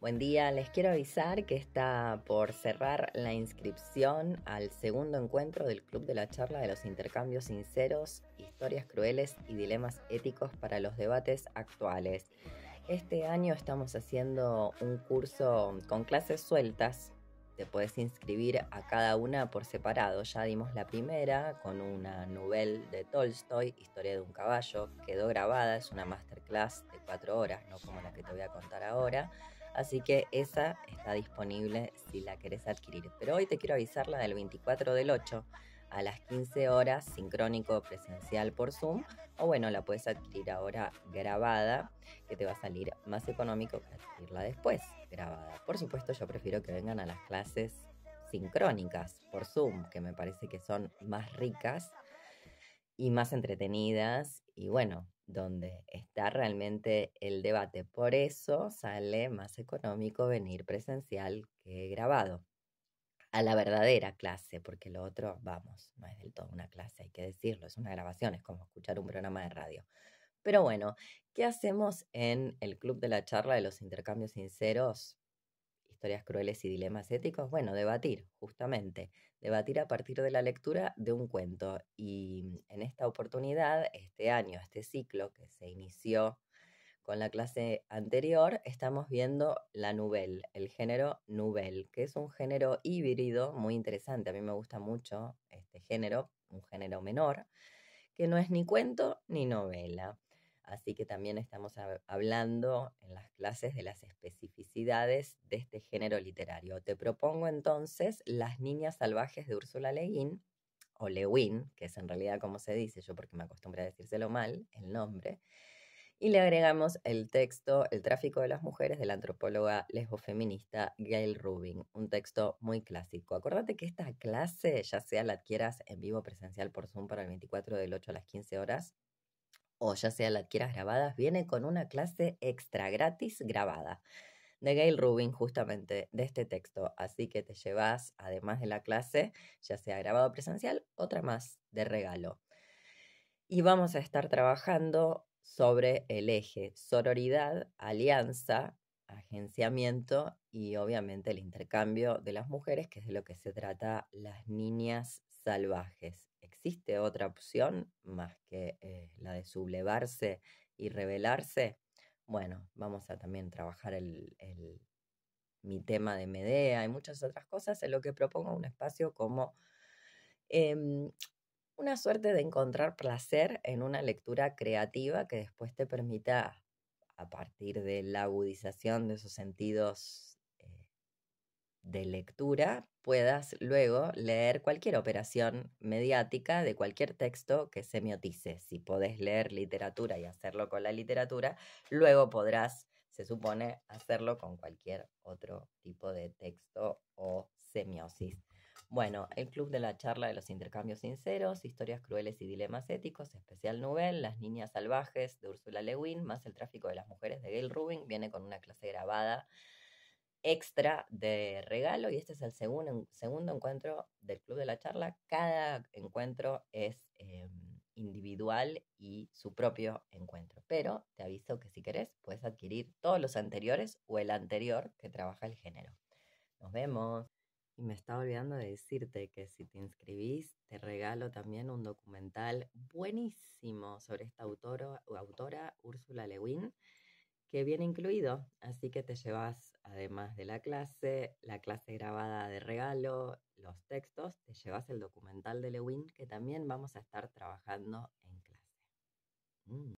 Buen día, les quiero avisar que está por cerrar la inscripción al segundo encuentro del Club de la Charla de los Intercambios Sinceros, Historias Crueles y Dilemas Éticos para los Debates Actuales. Este año estamos haciendo un curso con clases sueltas. Te puedes inscribir a cada una por separado. Ya dimos la primera con una novela de Tolstoy, Historia de un caballo. Quedó grabada, es una masterclass de cuatro horas, no como la que te voy a contar ahora. Así que esa está disponible si la querés adquirir. Pero hoy te quiero avisarla del 24 del 8 a las 15 horas, sincrónico presencial por Zoom, o bueno, la puedes adquirir ahora grabada, que te va a salir más económico que adquirirla después grabada. Por supuesto, yo prefiero que vengan a las clases sincrónicas por Zoom, que me parece que son más ricas y más entretenidas y bueno, donde está realmente el debate. Por eso sale más económico venir presencial que grabado a la verdadera clase, porque lo otro, vamos, no es del todo una clase, hay que decirlo, es una grabación, es como escuchar un programa de radio. Pero bueno, ¿qué hacemos en el Club de la Charla de los Intercambios Sinceros? historias crueles y dilemas éticos? Bueno, debatir, justamente, debatir a partir de la lectura de un cuento. Y mm, en esta oportunidad, este año, este ciclo que se inició con la clase anterior, estamos viendo la Nubel, el género Nubel, que es un género híbrido muy interesante. A mí me gusta mucho este género, un género menor, que no es ni cuento ni novela. Así que también estamos hablando en las clases de las especificidades de este género literario. Te propongo entonces Las Niñas Salvajes de Úrsula Guin, o Lewin, que es en realidad como se dice, yo porque me acostumbré a decírselo mal, el nombre, y le agregamos el texto El tráfico de las mujeres de la antropóloga lesbofeminista Gail Rubin, un texto muy clásico. Acuérdate que esta clase, ya sea la adquieras en vivo presencial por Zoom para el 24 del 8 a las 15 horas, o ya sea la adquieras grabadas, viene con una clase extra gratis grabada de Gail Rubin justamente de este texto. Así que te llevas, además de la clase, ya sea grabado presencial, otra más de regalo. Y vamos a estar trabajando sobre el eje sororidad, alianza, agenciamiento y obviamente el intercambio de las mujeres, que es de lo que se trata las niñas salvajes existe otra opción más que eh, la de sublevarse y rebelarse, bueno, vamos a también trabajar mi tema de Medea y muchas otras cosas en lo que propongo un espacio como em, una suerte de encontrar placer en una lectura creativa que después te permita, a partir de la agudización de esos sentidos de lectura puedas luego leer cualquier operación mediática de cualquier texto que semiotice. Si podés leer literatura y hacerlo con la literatura, luego podrás, se supone, hacerlo con cualquier otro tipo de texto o semiosis. Bueno, el Club de la Charla de los Intercambios Sinceros, Historias Crueles y Dilemas Éticos, Especial Nubel, Las Niñas Salvajes de Ursula Lewin, más el tráfico de las mujeres de Gail Rubin, viene con una clase grabada extra de regalo y este es el segundo, encuentro del Club de la Charla. Cada encuentro es em, individual y su propio encuentro. Pero te aviso que si querés puedes adquirir todos los anteriores o el anterior que trabaja el género. Nos vemos. Y me estaba olvidando de decirte que si te inscribís, te regalo también un documental buenísimo sobre esta autora, autora Úrsula Lewin que viene incluido, así que te llevas, además de la clase, la clase grabada de regalo, los textos, te llevas el documental de Lewin que también vamos a estar trabajando en clase. Mm.